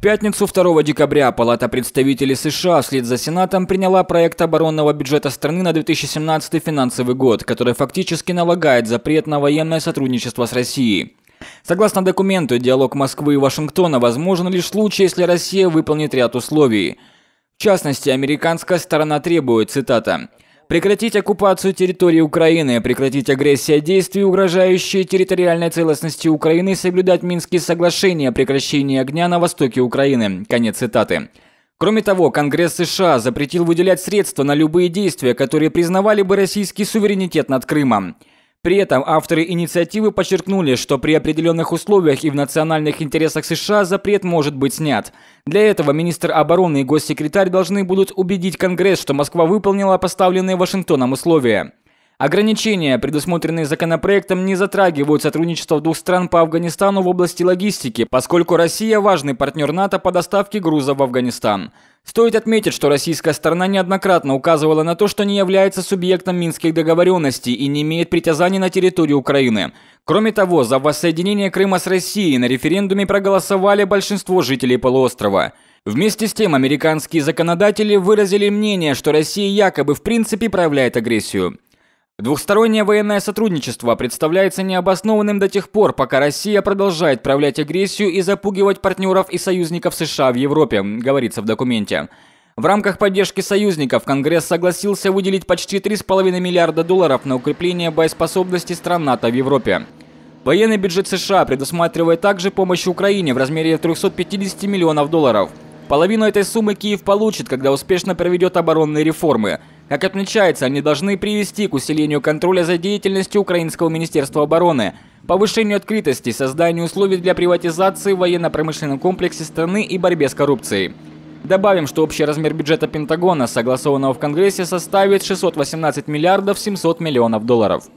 пятницу 2 декабря Палата представителей США вслед за Сенатом приняла проект оборонного бюджета страны на 2017 финансовый год, который фактически налагает запрет на военное сотрудничество с Россией. Согласно документу, диалог Москвы и Вашингтона возможен лишь в случае, если Россия выполнит ряд условий. В частности, американская сторона требует, цитата, Прекратить оккупацию территории Украины, прекратить агрессия действий, угрожающие территориальной целостности Украины, соблюдать Минские соглашения о прекращении огня на востоке Украины. Конец цитаты. Кроме того, Конгресс США запретил выделять средства на любые действия, которые признавали бы российский суверенитет над Крымом. При этом авторы инициативы подчеркнули, что при определенных условиях и в национальных интересах США запрет может быть снят. Для этого министр обороны и госсекретарь должны будут убедить Конгресс, что Москва выполнила поставленные Вашингтоном условия. Ограничения, предусмотренные законопроектом, не затрагивают сотрудничество двух стран по Афганистану в области логистики, поскольку Россия – важный партнер НАТО по доставке грузов в Афганистан. Стоит отметить, что российская сторона неоднократно указывала на то, что не является субъектом Минских договоренностей и не имеет притязаний на территорию Украины. Кроме того, за воссоединение Крыма с Россией на референдуме проголосовали большинство жителей полуострова. Вместе с тем, американские законодатели выразили мнение, что Россия якобы в принципе проявляет агрессию. Двухстороннее военное сотрудничество представляется необоснованным до тех пор, пока Россия продолжает проявлять агрессию и запугивать партнеров и союзников США в Европе, говорится в документе. В рамках поддержки союзников Конгресс согласился выделить почти 3,5 миллиарда долларов на укрепление боеспособности стран НАТО в Европе. Военный бюджет США предусматривает также помощь Украине в размере 350 миллионов долларов. Половину этой суммы Киев получит, когда успешно проведет оборонные реформы – как отмечается, они должны привести к усилению контроля за деятельностью Украинского министерства обороны, повышению открытости, созданию условий для приватизации в военно-промышленном комплексе страны и борьбе с коррупцией. Добавим, что общий размер бюджета Пентагона, согласованного в Конгрессе, составит 618 миллиардов 700 миллионов долларов.